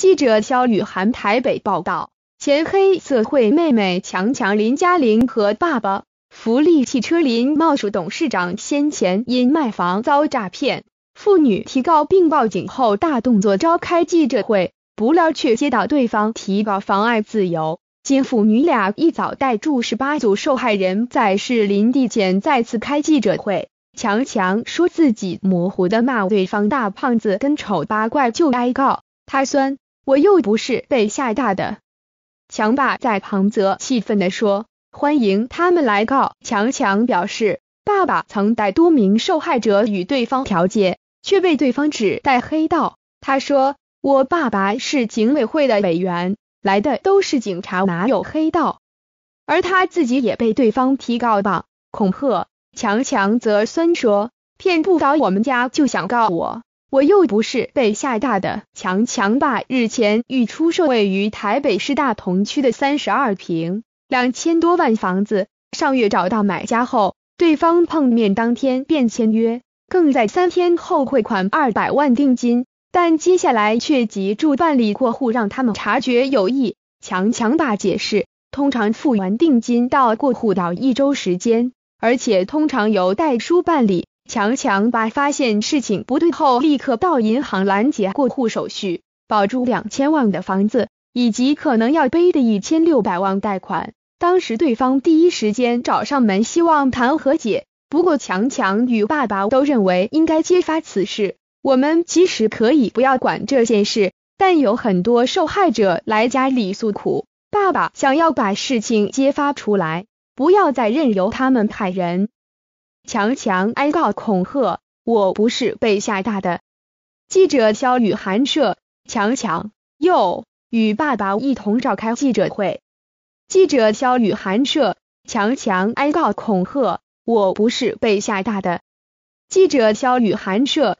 记者肖雨涵台北报道：前黑涩会妹妹强强、林嘉玲和爸爸福利汽车林茂树董事长先前因卖房遭诈骗，妇女提告并报警后，大动作召开记者会，不料却接到对方提告妨碍自由。今父女俩一早带住十八组受害人，在士林地检再次开记者会。强强说自己模糊的骂对方大胖子跟丑八怪，就挨告，他酸。我又不是被吓大的，强爸在旁则气愤的说：“欢迎他们来告。”强强表示，爸爸曾带多名受害者与对方调解，却被对方指带黑道。他说：“我爸爸是警委会的委员，来的都是警察，哪有黑道？”而他自己也被对方提告榜恐吓。强强则酸说：“骗不倒我们家，就想告我。”我又不是被吓大的。强强爸日前欲出售位于台北市大同区的三十二平两千多万房子，上月找到买家后，对方碰面当天便签约，更在三天后汇款二百万定金，但接下来却急住办理过户，让他们察觉有意。强强爸解释，通常付完定金到过户到一周时间，而且通常由代书办理。强强把发现事情不对后，立刻到银行拦截过户手续，保住两千万的房子以及可能要背的一千六百万贷款。当时对方第一时间找上门，希望谈和解。不过强强与爸爸都认为应该揭发此事。我们其实可以不要管这件事，但有很多受害者来家里诉苦。爸爸想要把事情揭发出来，不要再任由他们派人。强强哀告恐吓，我不是被吓大的。记者肖雨寒摄，强强又与爸爸一同召开记者会。记者肖雨寒摄，强强哀告恐吓，我不是被吓大的。记者肖雨寒摄。